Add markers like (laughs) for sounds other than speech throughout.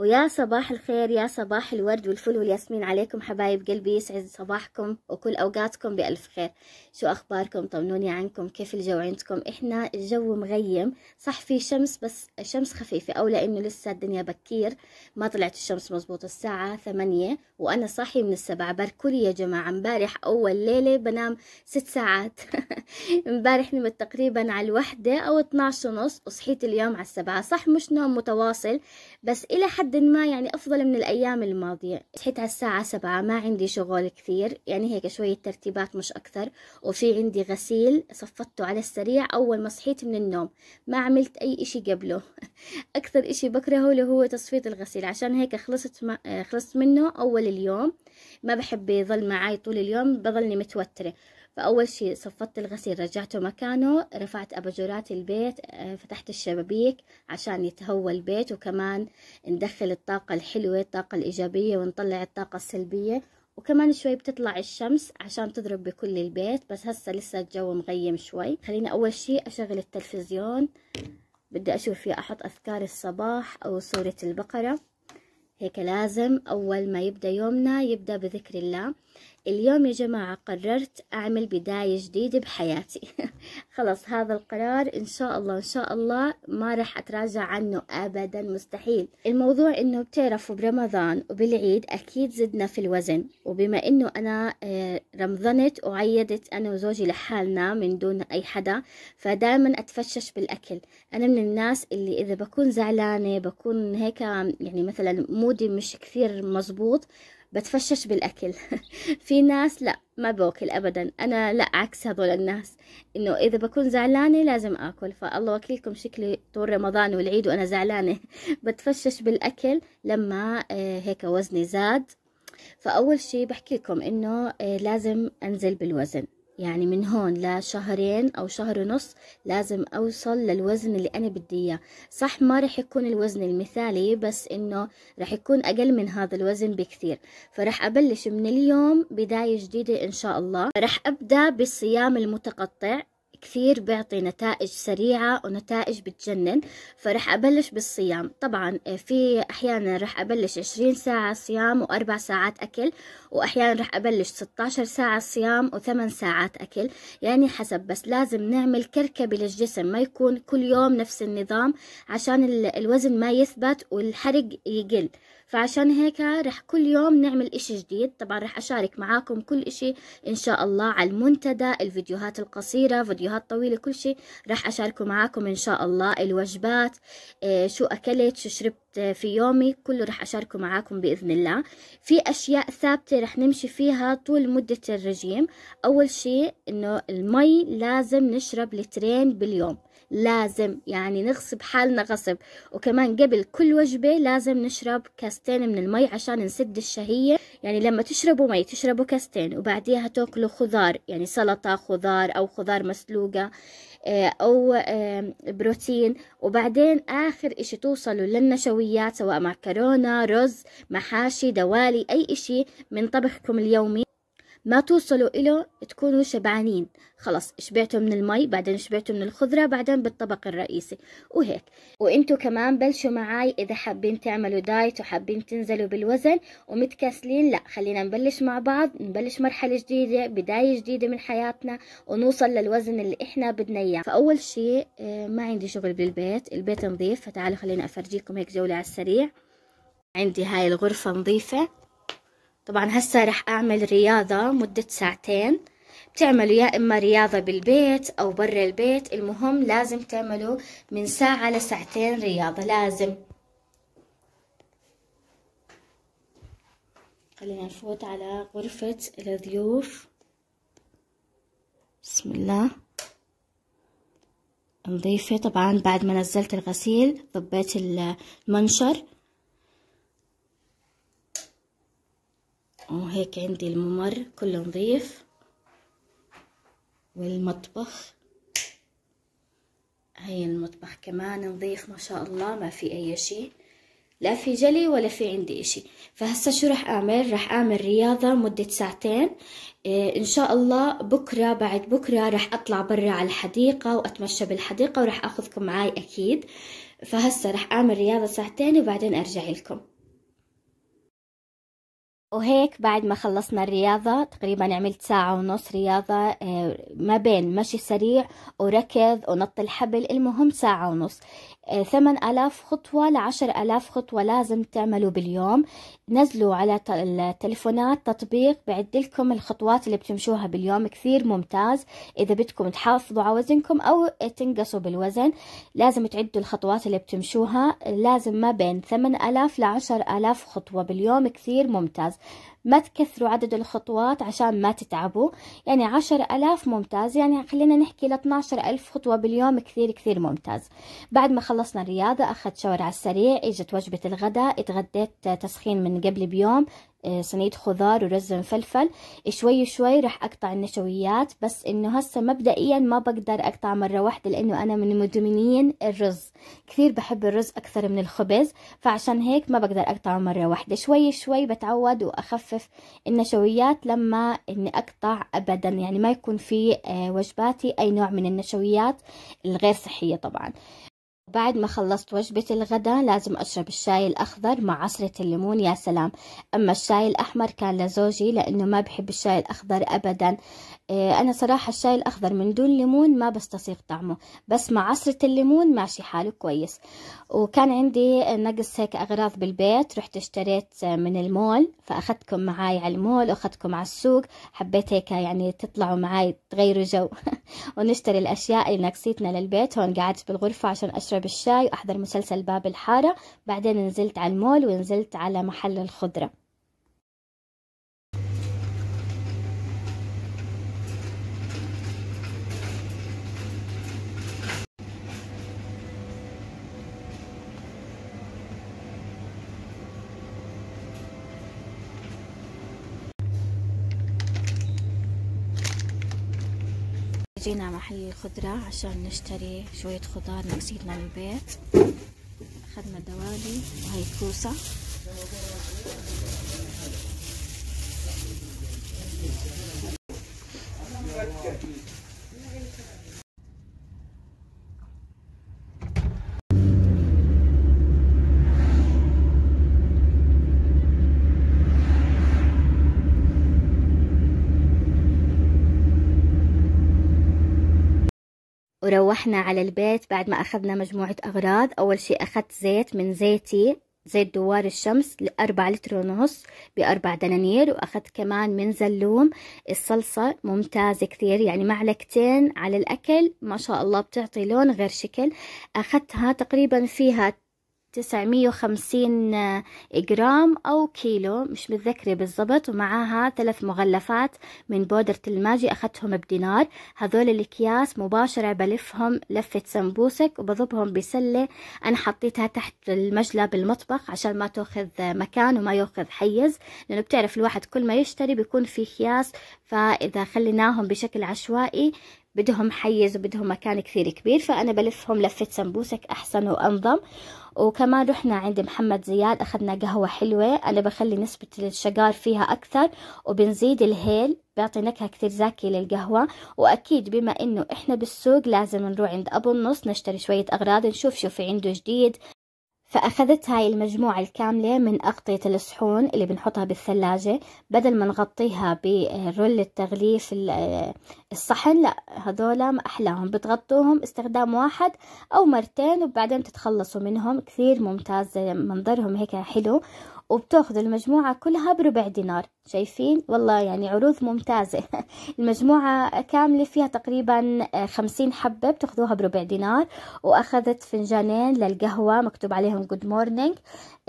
ويا صباح الخير يا صباح الورد والفل والياسمين عليكم حبايب قلبي يسعد صباحكم وكل أوقاتكم بألف خير شو أخباركم طمنوني عنكم كيف الجو عندكم إحنا الجو مغيم صح في شمس بس شمس خفيفة أو لأنه لسه الدنيا بكير ما طلعت الشمس مزبوط الساعة ثمانية وأنا صاحي من السبعة باركولي يا جماعة امبارح أول ليلة بنام ست ساعات (laughs) امبارح نمت تقريبا على الوحدة أو 12 ونص وصحيت اليوم على السبعة صح مش نوم متواصل بس إلى حد حد ما يعني أفضل من الأيام الماضية صحيت على الساعة سبعة ما عندي شغل كثير يعني هيك شوية ترتيبات مش أكثر وفي عندي غسيل صفته على السريع أول ما صحيت من النوم ما عملت أي إشي قبله (laughs) أكثر إشي بكرهه اللي هو تصفية الغسيل عشان هيك خلصت ما خلصت منه أول اليوم ما بحب يظل معاي طول اليوم بظلني متوترة فأول شي صفطت الغسيل رجعته مكانه رفعت أباجورات البيت آه، فتحت الشبابيك عشان يتهوى البيت وكمان ندخل الطاقة الحلوة الطاقة الإيجابية ونطلع الطاقة السلبية وكمان شوي بتطلع الشمس عشان تضرب بكل البيت بس هسه لسه الجو مغيم شوي خليني أول شي أشغل التلفزيون بدي أشوف فيه أحط أذكار الصباح أو سورة البقرة هيك لازم أول ما يبدأ يومنا يبدأ بذكر الله اليوم يا جماعة قررت أعمل بداية جديدة بحياتي (laughs) خلص هذا القرار إن شاء الله إن شاء الله ما راح أتراجع عنه أبدا مستحيل الموضوع إنه بتعرفوا برمضان وبالعيد أكيد زدنا في الوزن وبما إنه أنا آه، رمضنت وعيدت أنا وزوجي لحالنا من دون أي حدا فدائما أتفشش بالأكل أنا من الناس اللي إذا بكون زعلانة بكون هيك يعني مثلا مودي مش كثير مزبوط بتفشش بالأكل (laughs) في ناس لا ما باكل أبدا أنا لا عكس هذول الناس إنه إذا بكون زعلانة لازم آكل فالله وكيلكم شكلي طول رمضان والعيد وأنا زعلانة (laughs) بتفشش بالأكل لما آه، هيك وزني زاد فأول شي بحكي لكم إنه آه، لازم أنزل بالوزن يعني من هون لشهرين أو شهر ونص لازم أوصل للوزن اللي أنا بدي إياه صح ما رح يكون الوزن المثالي بس إنه رح يكون أقل من هذا الوزن بكثير فرح أبلش من اليوم بداية جديدة إن شاء الله رح أبدأ بالصيام المتقطع كثير بيعطي نتائج سريعة ونتائج بتجنن فرح أبلش بالصيام طبعا آه، في أحيانا رح أبلش 20 ساعة صيام وأربع ساعات أكل وأحيانا رح أبلش 16 ساعة صيام وثمان ساعات أكل يعني حسب بس لازم نعمل كركبة للجسم ما يكون كل يوم نفس النظام عشان الوزن ما يثبت والحرق يقل فعشان هيك رح كل يوم نعمل إشي جديد طبعا رح أشارك معاكم كل إشي إن شاء الله على المنتدى الفيديوهات القصيرة فيديوهات طويلة كل شيء راح أشاركه معاكم إن شاء الله الوجبات إيه، شو أكلت شو شربت آه، في يومي كله رح أشاركه معاكم بإذن الله في أشياء ثابتة رح نمشي فيها طول مدة الرجيم أول شيء إنه المي لازم نشرب لترين باليوم لازم يعني نغصب حالنا غصب وكمان قبل كل وجبة لازم نشرب كاستين من المي عشان نسد الشهية يعني لما تشربوا مي تشربوا كاستين وبعديها تاكلوا خضار يعني سلطة خضار أو خضار مسلوقة آه، أو بروتين وبعدين آخر إشي توصلوا للنشويات سواء معكرونة رز محاشي دوالي أي إشي من طبخكم اليومي ما توصلوا إله تكونوا شبعانين خلص شبعتوا من المي بعدين شبعتوا من الخضرة بعدين بالطبق الرئيسي وهيك وانتوا كمان بلشوا معاي إذا حابين تعملوا دايت وحابين تنزلوا بالوزن ومتكاسلين لا خلينا نبلش مع بعض نبلش مرحلة جديدة بداية جديدة من حياتنا ونوصل للوزن اللي إحنا بدنا إياه فأول شيء آه، ما عندي شغل بالبيت البيت نظيف فتعالوا خلينا أفرجيكم هيك جولة على السريع عندي هاي الغرفة نظيفة طبعا هسا رح أعمل رياضة مدة ساعتين بتعملوا يا إما رياضة بالبيت أو برا البيت المهم لازم تعملوا من ساعة لساعتين رياضة لازم خلينا نفوت على غرفة الضيوف بسم الله نظيفة طبعا بعد ما نزلت الغسيل ضبيت المنشر وهيك عندي الممر كله نظيف والمطبخ هاي المطبخ كمان نظيف ما شاء الله ما في اي شيء لا في جلي ولا في عندي اشي فهسا شو رح اعمل رح اعمل رياضة مدة ساعتين إيه ان شاء الله بكرة بعد بكرة رح اطلع برا على الحديقة واتمشى بالحديقة ورح اخذكم معاي اكيد فهسا رح اعمل رياضة ساعتين وبعدين ارجع لكم وهيك بعد ما خلصنا الرياضة تقريبا عملت ساعة ونص رياضة آه، ما بين مشي سريع وركض ونط الحبل المهم ساعة ونص 8000 خطوة ل 10000 خطوة لازم تعملوا باليوم نزلوا على التلفونات تطبيق بعدلكم الخطوات اللي بتمشوها باليوم كثير ممتاز إذا بدكم تحافظوا على وزنكم أو تنقصوا بالوزن لازم تعدوا الخطوات اللي بتمشوها لازم ما بين 8000 ل 10000 خطوة باليوم كثير ممتاز ما تكثروا عدد الخطوات عشان ما تتعبوا يعني عشر ألاف ممتاز يعني خلينا نحكي ل ألف خطوة باليوم كثير كثير ممتاز بعد ما خلصنا الرياضة أخذت شاور على السريع إجت وجبة الغداء اتغديت تسخين من قبل بيوم آه، صينية خضار ورز مفلفل شوي شوي رح أقطع النشويات بس إنه هسا مبدئيا ما بقدر أقطع مرة واحدة لأنه أنا من مدمنين الرز كثير بحب الرز أكثر من الخبز فعشان هيك ما بقدر أقطعه مرة واحدة شوي شوي بتعود وأخفف النشويات لما إني أقطع أبدا يعني ما يكون في آه، وجباتي أي نوع من النشويات الغير صحية طبعا بعد ما خلصت وجبة الغداء لازم أشرب الشاي الأخضر مع عصرة الليمون يا سلام أما الشاي الأحمر كان لزوجي لأنه ما بحب الشاي الأخضر أبدا آه، أنا صراحة الشاي الأخضر من دون ليمون ما بستسيغ طعمه بس مع عصرة الليمون ماشي حاله كويس وكان عندي نقص هيك أغراض بالبيت رحت اشتريت من المول فأخذتكم معاي على المول وأخذتكم على السوق حبيت هيك يعني تطلعوا معاي تغيروا جو (laughs) ونشتري الأشياء اللي ناقصتنا للبيت هون قعدت بالغرفة عشان أشرب الشاي وأحضر مسلسل باب الحارة بعدين نزلت على المول ونزلت على محل الخضرة جينا محل الخضرة عشان نشتري شوية خضار نقصيتنا بالبيت أخذنا دوالي وهي كوسة وروحنا على البيت بعد ما أخذنا مجموعة أغراض أول شيء أخذت زيت من زيتي زيت دوار الشمس لأربع لتر ونص بأربع دنانير وأخذت كمان من زلوم الصلصة ممتازة كثير يعني معلقتين على الأكل ما شاء الله بتعطي لون غير شكل أخذتها تقريبا فيها تسعمية وخمسين جرام أو كيلو مش متذكرة بالضبط ومعاها ثلاث مغلفات من بودرة الماجي أخذتهم بدينار هذول الأكياس مباشرة بلفهم لفة سمبوسك وبضبهم بسلة أنا حطيتها تحت المجلة بالمطبخ عشان ما تأخذ مكان وما يأخذ حيز لأنه بتعرف الواحد كل ما يشتري بيكون في أكياس فإذا خليناهم بشكل عشوائي بدهم حيز وبدهم مكان كثير كبير فأنا بلفهم لفة سمبوسك أحسن وأنظم وكمان رحنا عند محمد زياد أخذنا قهوة حلوة أنا بخلي نسبة الشجار فيها أكثر وبنزيد الهيل بيعطي نكهة كتير زاكية للقهوة وأكيد بما إنه إحنا بالسوق لازم نروح عند أبو النص نشتري شوية أغراض نشوف شو في عنده جديد فأخذت هاي المجموعة الكاملة من أغطية الصحون اللي بنحطها بالثلاجة بدل ما نغطيها برول التغليف الصحن لا هذولا ما أحلاهم بتغطوهم استخدام واحد أو مرتين وبعدين تتخلصوا منهم كثير ممتاز منظرهم هيك حلو وبتاخذ المجموعة كلها بربع دينار شايفين والله يعني عروض ممتازة (laughs) المجموعة كاملة فيها تقريبا آه، خمسين حبة بتاخذوها بربع دينار وأخذت فنجانين للقهوة مكتوب عليهم جود مورنينج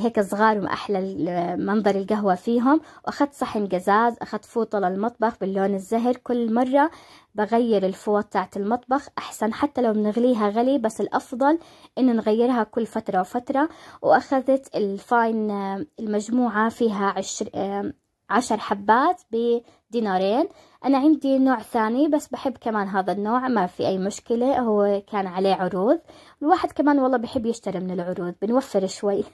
هيك صغار ما أحلى منظر القهوة فيهم وأخذت صحن قزاز أخذت فوطة للمطبخ باللون الزهر كل مرة بغير الفوط تاعت المطبخ أحسن حتى لو بنغليها غلي بس الأفضل إنه نغيرها كل فترة وفترة وأخذت الفاين آه، المجموعة فيها عشر آه، عشر حبات بدينارين أنا عندي نوع ثاني بس بحب كمان هذا النوع ما في أي مشكلة هو كان عليه عروض الواحد كمان والله بحب يشتري من العروض بنوفر شوي (laughs)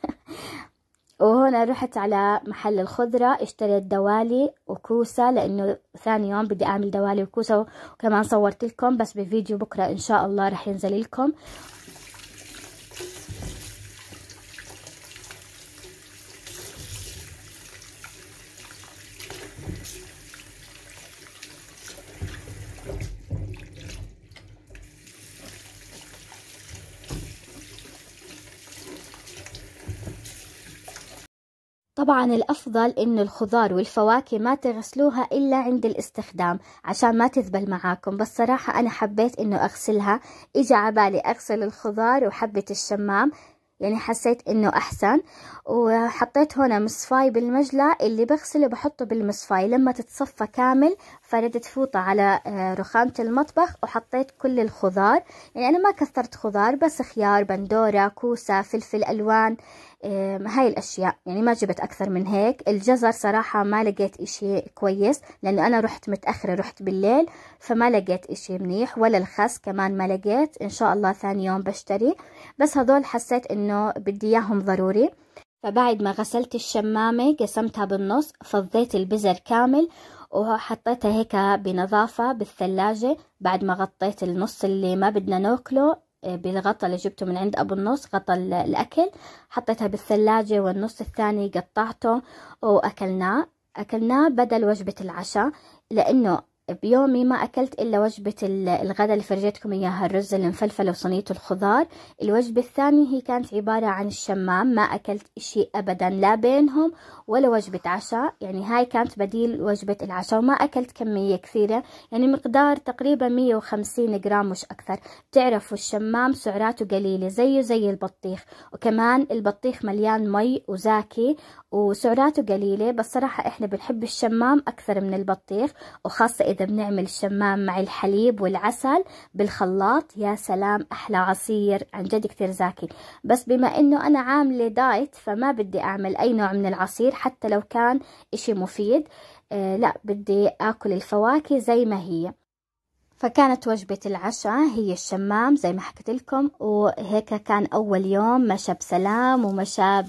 وهنا رحت على محل الخضرة اشتريت دوالي وكوسة لأنه ثاني يوم بدي أعمل دوالي وكوسة وكمان صورت لكم بس بفيديو بكرة إن شاء الله رح ينزل لكم طبعا الأفضل إن الخضار والفواكه ما تغسلوها إلا عند الاستخدام عشان ما تذبل معاكم بس صراحة أنا حبيت إنه أغسلها إجا عبالي أغسل الخضار وحبة الشمام يعني حسيت انه احسن وحطيت هنا مصفاي بالمجلة اللي بغسله بحطه بالمصفاي لما تتصفى كامل فردت فوطة على آه، رخامة المطبخ وحطيت كل الخضار يعني أنا ما كثرت خضار بس خيار بندورة كوسة فلفل ألوان هاي الأشياء يعني ما جبت أكثر من هيك الجزر صراحة ما لقيت إشي كويس لأنه أنا رحت متأخرة رحت بالليل فما لقيت إشي منيح ولا الخس كمان ما لقيت إن شاء الله ثاني يوم بشتري بس هذول حسيت إنه بدي إياهم ضروري فبعد ما غسلت الشمامة قسمتها بالنص فضيت البزر كامل وحطيتها هيك بنظافة بالثلاجة بعد ما غطيت النص اللي ما بدنا ناكله آه، بالغطا اللي جبته من عند ابو النص غطا الاكل حطيتها بالثلاجة والنص الثاني قطعته واكلناه اكلناه بدل وجبة العشاء لانه بيومي ما أكلت إلا وجبة الغداء اللي فرجيتكم إياها الرز المفلفل وصينية الخضار الوجبة الثانية هي كانت عبارة عن الشمام ما أكلت إشي أبدا لا بينهم ولا وجبة عشاء يعني هاي كانت بديل وجبة العشاء وما أكلت كمية كثيرة يعني مقدار تقريبا 150 جرام مش أكثر بتعرفوا الشمام سعراته قليلة زيه زي البطيخ وكمان البطيخ مليان مي وزاكي وسعراته قليلة بس صراحة إحنا بنحب الشمام أكثر من البطيخ وخاصة إذا كده بنعمل الشمام مع الحليب والعسل بالخلاط يا سلام أحلى عصير عن جد كثير زاكي بس بما أنه أنا عاملة دايت فما بدي أعمل أي نوع من العصير حتى لو كان إشي مفيد آه لا بدي أكل الفواكه زي ما هي فكانت وجبة العشاء هي الشمام زي ما حكيت لكم وهيك كان أول يوم مشى بسلام ومشى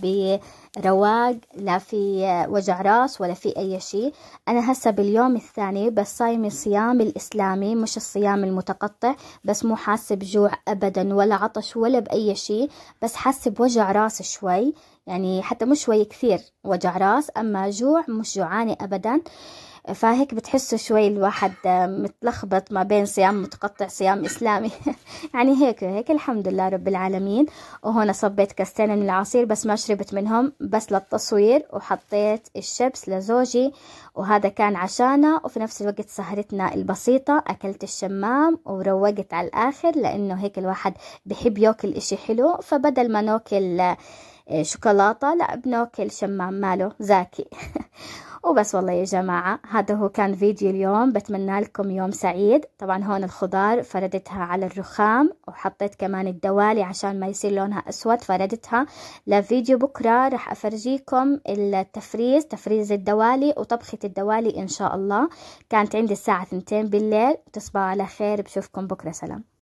برواق لا في وجع راس ولا في أي شيء أنا هسا باليوم الثاني بس صايمة صيام الإسلامي مش الصيام المتقطع بس مو حاسة بجوع أبدا ولا عطش ولا بأي شيء بس حاسة بوجع راس شوي يعني حتى مش شوي كثير وجع راس أما جوع مش جوعانة أبدا آه فهيك بتحسوا شوي الواحد آه، متلخبط ما بين صيام متقطع صيام إسلامي (laughs) يعني هيك هيك الحمد لله رب العالمين وهنا صبيت كاستين من العصير بس ما شربت منهم بس للتصوير وحطيت الشبس لزوجي وهذا كان عشانا وفي نفس الوقت سهرتنا البسيطة أكلت الشمام وروقت على الآخر لأنه هيك الواحد بحب ياكل إشي حلو فبدل ما ناكل آه، شوكولاتة لا بناكل شمام ماله زاكي (laughs) وبس والله يا جماعة هذا هو كان فيديو اليوم بتمنى لكم يوم سعيد طبعا هون الخضار فردتها على الرخام وحطيت كمان الدوالي عشان ما يصير لونها أسود فردتها لفيديو بكرة راح أفرجيكم التفريز تفريز الدوالي وطبخة الدوالي إن شاء الله كانت عندي الساعة ثنتين بالليل تصبحوا على خير بشوفكم بكرة سلام